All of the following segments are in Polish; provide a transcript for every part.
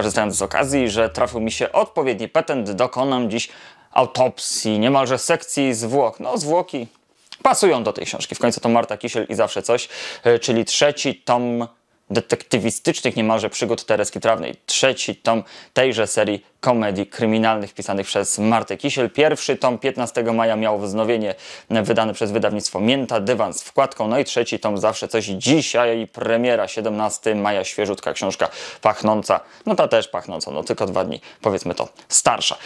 korzystając z okazji, że trafił mi się odpowiedni petent, dokonam dziś autopsji, niemalże sekcji zwłok. No, zwłoki pasują do tej książki. W końcu to Marta Kisiel i zawsze coś, e, czyli trzeci tom detektywistycznych niemalże przygód Tereski Trawnej. Trzeci tom tejże serii komedii kryminalnych pisanych przez Martę Kisiel. Pierwszy tom 15 maja miał wznowienie wydane przez wydawnictwo Mięta, dywan z wkładką, no i trzeci tom Zawsze coś dzisiaj, premiera 17 maja, świeżutka książka pachnąca, no ta też pachnąca, no tylko dwa dni, powiedzmy to, starsza.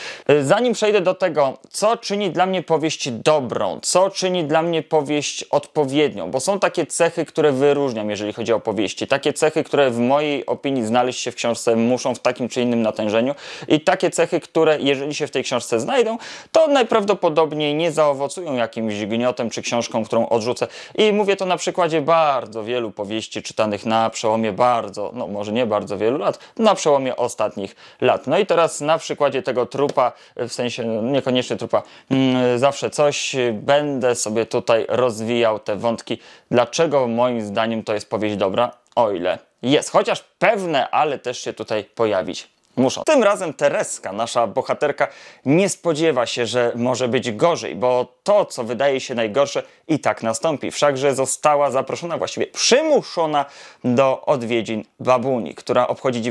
Zanim przejdę do tego, co czyni dla mnie powieść dobrą, co czyni dla mnie powieść odpowiednią, bo są takie cechy, które wyróżniam, jeżeli chodzi o powieści, takie cechy, które w mojej opinii znaleźć się w książce muszą w takim czy innym natężeniu i takie cechy, które jeżeli się w tej książce znajdą, to najprawdopodobniej nie zaowocują jakimś gniotem czy książką, którą odrzucę. I mówię to na przykładzie bardzo wielu powieści czytanych na przełomie bardzo, no może nie bardzo wielu lat, na przełomie ostatnich lat. No i teraz na przykładzie tego trupa, w sensie no, niekoniecznie trupa, mm, zawsze coś, będę sobie tutaj rozwijał te wątki, dlaczego moim zdaniem to jest powieść dobra, o ile jest. Chociaż pewne, ale też się tutaj pojawić Muszą. Tym razem Tereska, nasza bohaterka, nie spodziewa się, że może być gorzej, bo to, co wydaje się najgorsze, i tak nastąpi. Wszakże została zaproszona, właściwie przymuszona do odwiedzin babuni, która obchodzi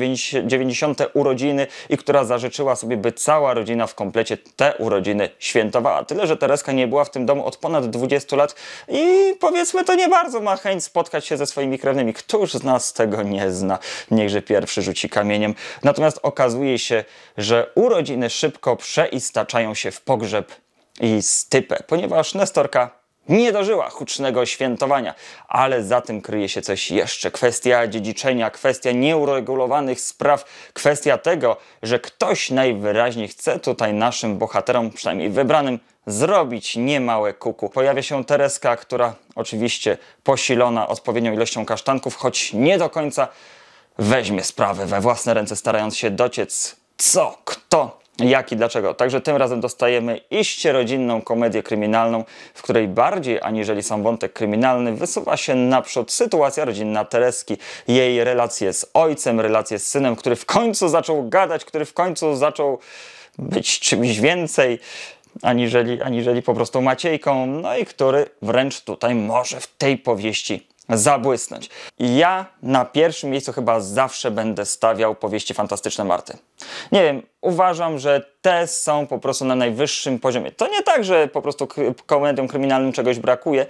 90. urodziny i która zażyczyła sobie, by cała rodzina w komplecie te urodziny świętowała. Tyle, że Tereska nie była w tym domu od ponad 20 lat i powiedzmy to nie bardzo ma chęć spotkać się ze swoimi krewnymi. Któż z nas tego nie zna? Niechże pierwszy rzuci kamieniem. Natomiast o okazuje się, że urodziny szybko przeistaczają się w pogrzeb i stypę, ponieważ Nestorka nie dożyła hucznego świętowania, ale za tym kryje się coś jeszcze. Kwestia dziedziczenia, kwestia nieuregulowanych spraw, kwestia tego, że ktoś najwyraźniej chce tutaj naszym bohaterom, przynajmniej wybranym, zrobić niemałe kuku. Pojawia się Tereska, która oczywiście posilona odpowiednią ilością kasztanków, choć nie do końca weźmie sprawę we własne ręce, starając się dociec co, kto, jak i dlaczego. Także tym razem dostajemy iście rodzinną komedię kryminalną, w której bardziej aniżeli sam wątek kryminalny wysuwa się naprzód sytuacja rodzinna Tereski, jej relacje z ojcem, relacje z synem, który w końcu zaczął gadać, który w końcu zaczął być czymś więcej aniżeli, aniżeli po prostu Maciejką, no i który wręcz tutaj może w tej powieści zabłysnąć. Ja na pierwszym miejscu chyba zawsze będę stawiał powieści Fantastyczne Marty. Nie wiem, uważam, że te są po prostu na najwyższym poziomie. To nie tak, że po prostu komedium kryminalnym czegoś brakuje,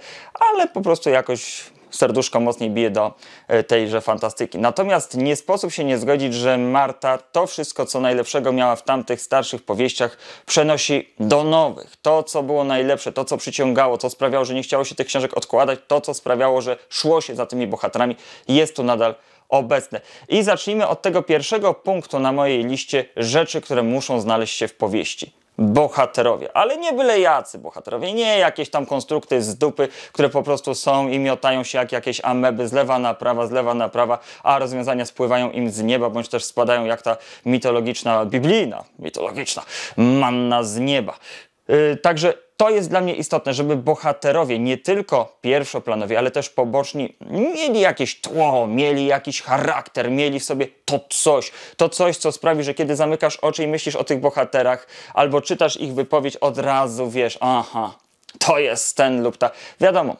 ale po prostu jakoś serduszko mocniej bije do e, tejże fantastyki. Natomiast nie sposób się nie zgodzić, że Marta to wszystko, co najlepszego miała w tamtych starszych powieściach, przenosi do nowych. To, co było najlepsze, to, co przyciągało, co sprawiało, że nie chciało się tych książek odkładać, to, co sprawiało, że szło się za tymi bohaterami, jest tu nadal obecne. I zacznijmy od tego pierwszego punktu na mojej liście rzeczy, które muszą znaleźć się w powieści bohaterowie, ale nie byle jacy bohaterowie, nie jakieś tam konstrukty z dupy, które po prostu są i miotają się jak jakieś ameby z lewa na prawa, z lewa na prawa, a rozwiązania spływają im z nieba, bądź też spadają jak ta mitologiczna, biblijna, mitologiczna manna z nieba. Yy, także to jest dla mnie istotne, żeby bohaterowie, nie tylko pierwszoplanowi, ale też poboczni, mieli jakieś tło, mieli jakiś charakter, mieli w sobie to coś, to coś, co sprawi, że kiedy zamykasz oczy i myślisz o tych bohaterach, albo czytasz ich wypowiedź, od razu wiesz, aha, to jest ten lub ta. Wiadomo,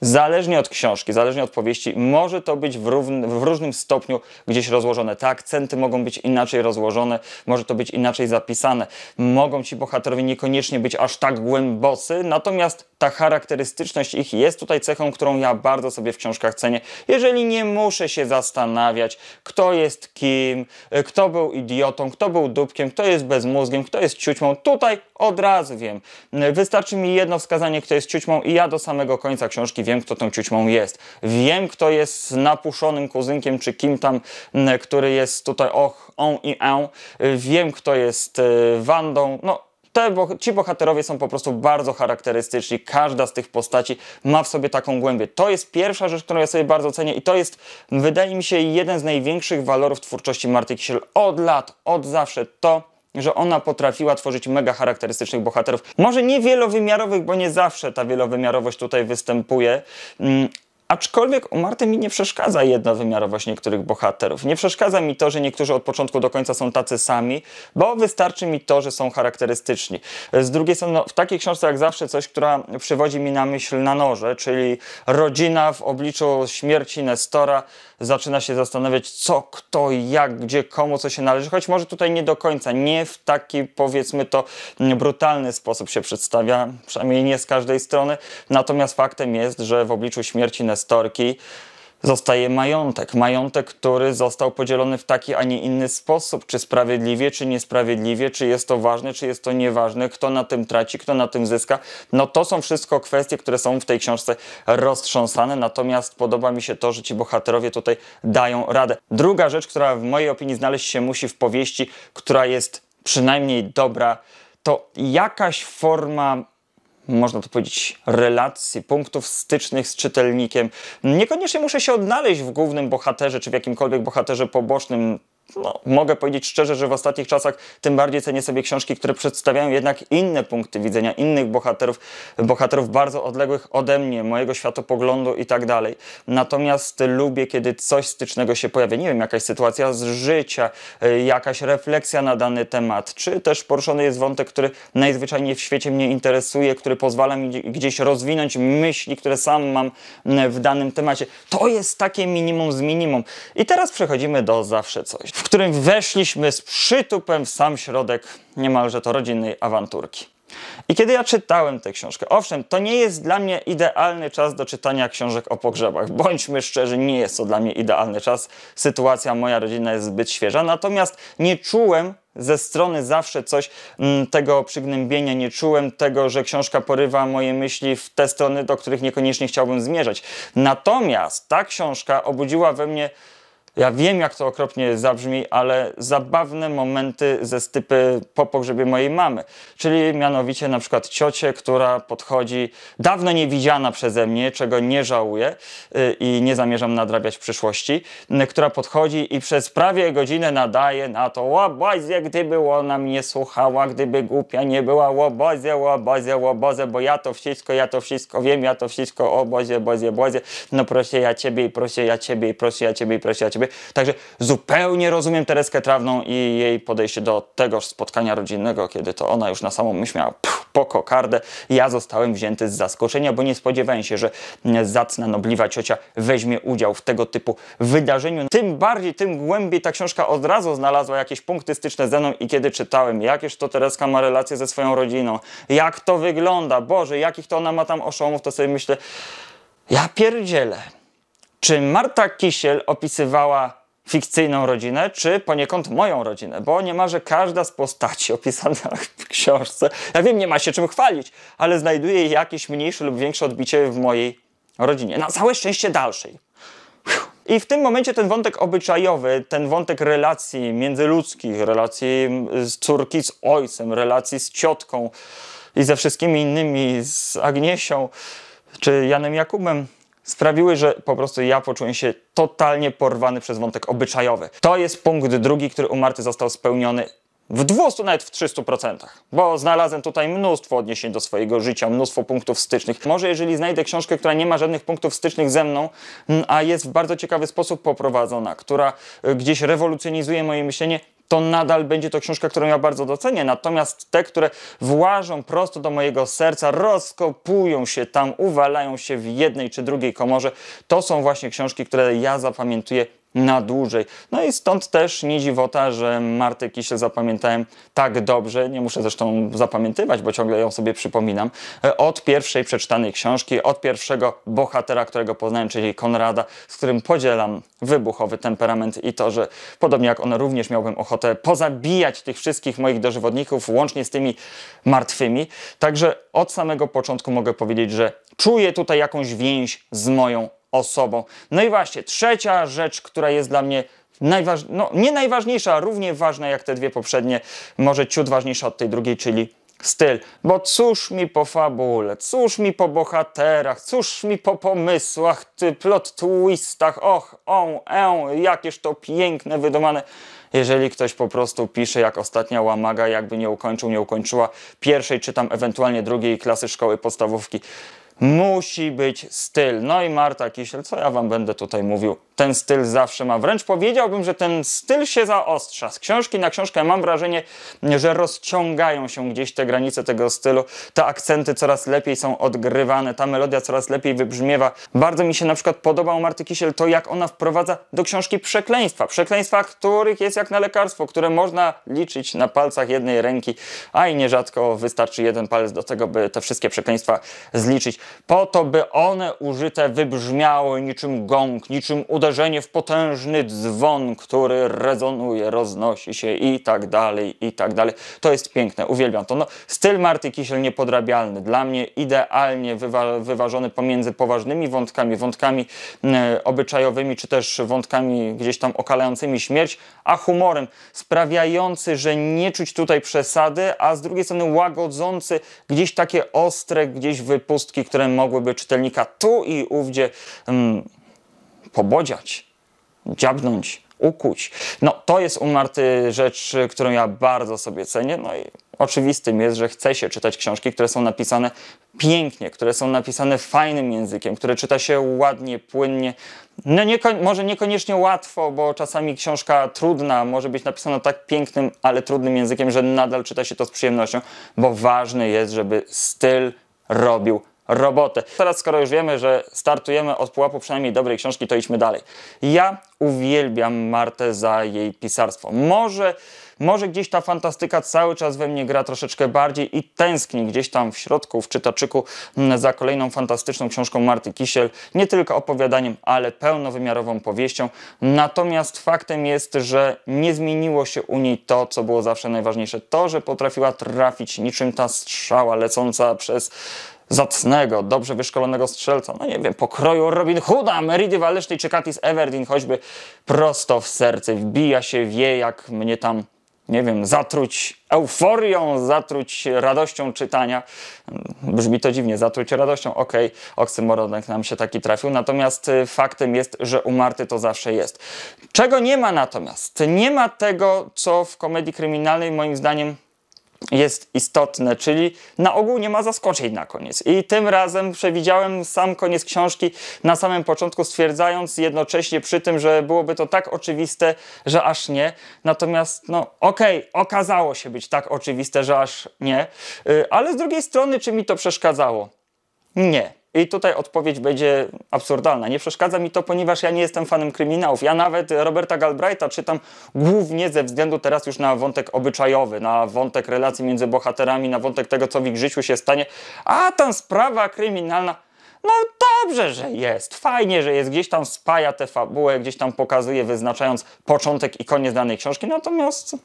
Zależnie od książki, zależnie od powieści, może to być w, w, różnym stopniu gdzieś rozłożone. Te tak, akcenty mogą być inaczej rozłożone, może to być inaczej zapisane. Mogą ci bohaterowie niekoniecznie być aż tak głębocy, natomiast ta charakterystyczność ich jest tutaj cechą, którą ja bardzo sobie w książkach cenię. Jeżeli nie muszę się zastanawiać, kto jest kim, y, kto był idiotą, kto był dupkiem, kto jest bezmózgiem, kto jest ciućmą, tutaj od razu wiem. Y, wystarczy mi jedno wskazanie, kto jest ciućmą i ja do samego końca książki wiem, kto tą ciućmą jest. Wiem, kto jest napuszonym kuzynkiem czy kim tam, y, który jest tutaj och, on i on. Wiem, kto jest Wandą. No, te, ci bohaterowie są po prostu bardzo charakterystyczni. Każda z tych postaci ma w sobie taką głębię. To jest pierwsza rzecz, którą ja sobie bardzo cenię i to jest, wydaje mi się, jeden z największych walorów twórczości Marty Kisiel od lat, od zawsze. To że ona potrafiła tworzyć mega charakterystycznych bohaterów. Może nie wielowymiarowych, bo nie zawsze ta wielowymiarowość tutaj występuje, mm, Aczkolwiek u Marty mi nie przeszkadza jednowymiarowość niektórych bohaterów. Nie przeszkadza mi to, że niektórzy od początku do końca są tacy sami, bo wystarczy mi to, że są charakterystyczni. Z drugiej strony, no, w takiej książce jak zawsze coś, która przywodzi mi na myśl na noże, czyli rodzina w obliczu śmierci Nestora zaczyna się zastanawiać co, kto, jak, gdzie, komu, co się należy, choć może tutaj nie do końca, nie w taki powiedzmy to brutalny sposób się przedstawia, przynajmniej nie z każdej strony. Natomiast faktem jest, że w obliczu śmierci Nestora inwestorki zostaje majątek. Majątek, który został podzielony w taki, a nie inny sposób. Czy sprawiedliwie, czy niesprawiedliwie, czy jest to ważne, czy jest to nieważne, kto na tym traci, kto na tym zyska. No to są wszystko kwestie, które są w tej książce roztrząsane, natomiast podoba mi się to, że ci bohaterowie tutaj dają radę. Druga rzecz, która w mojej opinii znaleźć się musi w powieści, która jest przynajmniej dobra, to jakaś forma można to powiedzieć, relacji, punktów stycznych z czytelnikiem. Niekoniecznie muszę się odnaleźć w głównym bohaterze czy w jakimkolwiek bohaterze pobocznym no, mogę powiedzieć szczerze, że w ostatnich czasach tym bardziej cenię sobie książki, które przedstawiają jednak inne punkty widzenia, innych bohaterów, bohaterów bardzo odległych ode mnie, mojego światopoglądu i tak dalej. Natomiast lubię, kiedy coś stycznego się pojawia, nie wiem, jakaś sytuacja z życia, y, jakaś refleksja na dany temat, czy też poruszony jest wątek, który najzwyczajniej w świecie mnie interesuje, który pozwala mi gdzieś rozwinąć myśli, które sam mam y, w danym temacie. To jest takie minimum z minimum. I teraz przechodzimy do zawsze coś w którym weszliśmy z przytupem w sam środek niemalże to rodzinnej awanturki. I kiedy ja czytałem tę książkę, owszem, to nie jest dla mnie idealny czas do czytania książek o pogrzebach. Bądźmy szczerzy, nie jest to dla mnie idealny czas. Sytuacja moja rodzina jest zbyt świeża, natomiast nie czułem ze strony zawsze coś m, mm, tego przygnębienia, nie czułem tego, że książka porywa moje myśli w te strony, do których niekoniecznie chciałbym zmierzać. Natomiast ta książka obudziła we mnie ja wiem jak to okropnie zabrzmi, ale zabawne momenty ze stypy po pogrzebie mojej mamy. Czyli mianowicie na przykład ciocie, która podchodzi dawno nie widziana przeze mnie, czego nie żałuję y, i nie zamierzam nadrabiać w przyszłości, y, która podchodzi i przez prawie godzinę nadaje na to łobozie, gdyby ona mnie słuchała, gdyby głupia nie była łobozie, łobozie, łobozie, bo ja to wszystko, ja to wszystko wiem, ja to wszystko, obozie, bozie, bozie, no proszę ja ciebie i proszę ja ciebie i proszę ja ciebie i proszę ja ciebie. Także zupełnie rozumiem Tereskę Trawną i jej podejście do tegoż spotkania rodzinnego, kiedy to ona już na samą myśl miała po kokardę. Ja zostałem wzięty z zaskoczenia, bo nie spodziewałem się, że zacna, nobliwa ciocia weźmie udział w tego typu wydarzeniu. Tym bardziej, tym głębiej ta książka od razu znalazła jakieś punkty styczne ze mną i kiedy czytałem, jakież to Tereska ma relacje ze swoją rodziną, jak to wygląda, Boże, jakich to ona ma tam oszołomów, to sobie myślę, ja pierdzielę czy Marta Kisiel opisywała fikcyjną rodzinę, czy poniekąd moją rodzinę, bo niemalże każda z postaci opisana w książce, ja wiem, nie ma się czym chwalić, ale znajduje jakieś mniejsze lub większe odbicie w mojej rodzinie. Na całe szczęście dalszej. I w tym momencie ten wątek obyczajowy, ten wątek relacji międzyludzkich, relacji z córki z ojcem, relacji z ciotką i ze wszystkimi innymi, z Agniesią czy Janem Jakubem, sprawiły, że po prostu ja poczułem się totalnie porwany przez wątek obyczajowy. To jest punkt drugi, który u Marty został spełniony w 200, nawet w 300%, bo znalazłem tutaj mnóstwo odniesień do swojego życia, mnóstwo punktów stycznych. Może jeżeli znajdę książkę, która nie ma żadnych punktów stycznych ze mną, a jest w bardzo ciekawy sposób poprowadzona, która y, gdzieś rewolucjonizuje moje myślenie, to nadal będzie to książka, którą ja bardzo docenię. Natomiast te, które włażą prosto do mojego serca, rozkopują się tam, uwalają się w jednej czy drugiej komorze, to są właśnie książki, które ja zapamiętuję na dłużej. No i stąd też nie dziwota, że Martę Kisiel zapamiętałem tak dobrze, nie muszę zresztą zapamiętywać, bo ciągle ją sobie przypominam, e, od pierwszej przeczytanej książki, od pierwszego bohatera, którego poznałem, czyli Konrada, z którym podzielam wybuchowy temperament i to, że podobnie jak on również miałbym ochotę pozabijać tych wszystkich moich dożywotników, łącznie z tymi martwymi. Także od samego początku mogę powiedzieć, że czuję tutaj jakąś więź z moją osobą. No i właśnie, trzecia rzecz, która jest dla mnie najważ... no, nie najważniejsza, a równie ważna jak te dwie poprzednie, może ciut ważniejsza od tej drugiej, czyli styl. Bo cóż mi po fabule, cóż mi po bohaterach, cóż mi po pomysłach, ty plot twistach, och, on, en, jakież to piękne, wydomane. Jeżeli ktoś po prostu pisze jak ostatnia łamaga, jakby nie ukończył, nie ukończyła pierwszej, czy tam ewentualnie drugiej klasy szkoły podstawówki musi być styl. No i Marta Kisiel, co ja wam będę tutaj mówił? Ten styl zawsze ma. Wręcz powiedziałbym, że ten styl się zaostrza. Z książki na książkę mam wrażenie, że rozciągają się gdzieś te granice tego stylu. Te akcenty coraz lepiej są odgrywane, ta melodia coraz lepiej wybrzmiewa. Bardzo mi się na przykład podoba u Marty Kisiel to, jak ona wprowadza do książki przekleństwa. Przekleństwa, których jest jak na lekarstwo, które można liczyć na palcach jednej ręki, a i nierzadko wystarczy jeden palec do tego, by te wszystkie przekleństwa zliczyć po to, by one użyte wybrzmiały niczym gong, niczym uderzenie w potężny dzwon, który rezonuje, roznosi się i tak dalej, i tak dalej. To jest piękne, uwielbiam to. No, styl Marty Kisiel niepodrabialny, dla mnie idealnie wywa wyważony pomiędzy poważnymi wątkami, wątkami e, obyczajowymi, czy też wątkami gdzieś tam okalającymi śmierć, a humorem sprawiający, że nie czuć tutaj przesady, a z drugiej strony łagodzący gdzieś takie ostre gdzieś wypustki, które które mogłyby czytelnika tu i ówdzie hmm, pobodziać, dziabnąć, ukuć. No to jest u Marty rzecz, którą ja bardzo sobie cenię. No i oczywistym jest, że chce się czytać książki, które są napisane pięknie, które są napisane fajnym językiem, które czyta się ładnie, płynnie. No nie może niekoniecznie łatwo, bo czasami książka trudna może być napisana tak pięknym, ale trudnym językiem, że nadal czyta się to z przyjemnością, bo ważne jest, żeby styl robił robotę. Teraz skoro już wiemy, że startujemy od pułapu przynajmniej dobrej książki, to idźmy dalej. Ja uwielbiam Martę za jej pisarstwo. Może, może gdzieś ta fantastyka cały czas we mnie gra troszeczkę bardziej i tęskni gdzieś tam w środku, w czytaczyku mm, za kolejną fantastyczną książką Marty Kisiel. Nie tylko opowiadaniem, ale pełnowymiarową powieścią. Natomiast faktem jest, że nie zmieniło się u niej to, co było zawsze najważniejsze. To, że potrafiła trafić niczym ta strzała lecąca przez zacnego, dobrze wyszkolonego strzelca, no nie wiem, pokroju Robin Hooda, Meridy Walecznej czy Katis Everdeen, choćby prosto w serce, wbija się, wie jak mnie tam, nie wiem, zatruć euforią, zatruć radością czytania. Brzmi to dziwnie, zatruć radością, okej, okay, oksymoronek nam się taki trafił, natomiast y, faktem jest, że umarty to zawsze jest. Czego nie ma natomiast? Nie ma tego, co w komedii kryminalnej moim zdaniem jest istotne, czyli na ogół nie ma zaskoczeń na koniec. I tym razem przewidziałem sam koniec książki na samym początku, stwierdzając jednocześnie przy tym, że byłoby to tak oczywiste, że aż nie. Natomiast, no okej, okay, okazało się być tak oczywiste, że aż nie. Y, ale z drugiej strony, czy mi to przeszkadzało? Nie. I tutaj odpowiedź będzie absurdalna. Nie przeszkadza mi to, ponieważ ja nie jestem fanem kryminałów. Ja nawet Roberta Galbraitha czytam głównie ze względu teraz już na wątek obyczajowy, na wątek relacji między bohaterami, na wątek tego, co w ich życiu się stanie. A ta sprawa kryminalna. No dobrze, że jest, fajnie, że jest, gdzieś tam spaja tę fabułę, gdzieś tam pokazuje, wyznaczając początek i koniec danej książki. Natomiast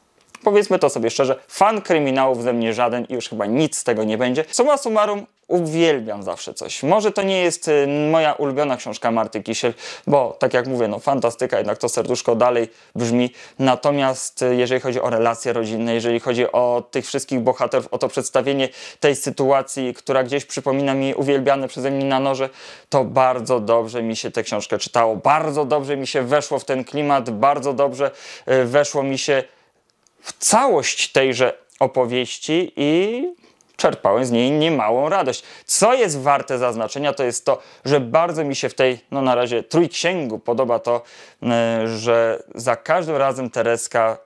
powiedzmy to sobie szczerze, fan kryminałów ze mnie żaden i już chyba nic z tego nie będzie. Suma summarum, Uwielbiam zawsze coś. Może to nie jest y, moja ulubiona książka Marty Kisiel, bo tak jak mówię, no fantastyka, jednak to serduszko dalej brzmi. Natomiast y, jeżeli chodzi o relacje rodzinne, jeżeli chodzi o tych wszystkich bohaterów, o to przedstawienie tej sytuacji, która gdzieś przypomina mi uwielbiane przeze mnie na noże, to bardzo dobrze mi się tę książkę czytało. Bardzo dobrze mi się weszło w ten klimat, bardzo dobrze y, weszło mi się w całość tejże opowieści i czerpałem z niej niemałą radość. Co jest warte zaznaczenia, to jest to, że bardzo mi się w tej, no na razie, trójksięgu podoba to, e, że za każdym razem Tereska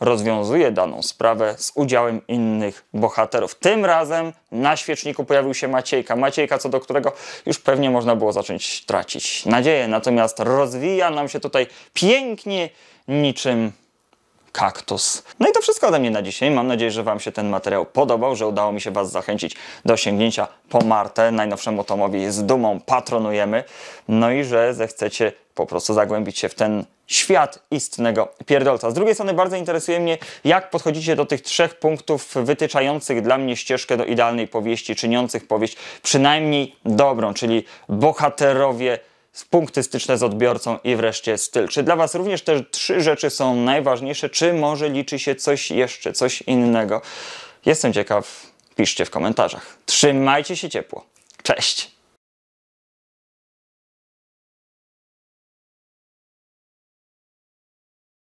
rozwiązuje daną sprawę z udziałem innych bohaterów. Tym razem na świeczniku pojawił się Maciejka. Maciejka, co do którego już pewnie można było zacząć tracić nadzieję, natomiast rozwija nam się tutaj pięknie niczym kaktus. No i to wszystko ode mnie na dzisiaj. Mam nadzieję, że Wam się ten materiał podobał, że udało mi się Was zachęcić do osiągnięcia po Martę. Najnowszemu tomowi z dumą patronujemy. No i że zechcecie po prostu zagłębić się w ten świat istnego pierdolca. Z drugiej strony bardzo interesuje mnie, jak podchodzicie do tych trzech punktów wytyczających dla mnie ścieżkę do idealnej powieści, czyniących powieść przynajmniej dobrą, czyli bohaterowie punkty styczne z odbiorcą i wreszcie styl. Czy dla Was również te trzy rzeczy są najważniejsze, czy może liczy się coś jeszcze, coś innego? Jestem ciekaw, piszcie w komentarzach. Trzymajcie się ciepło. Cześć!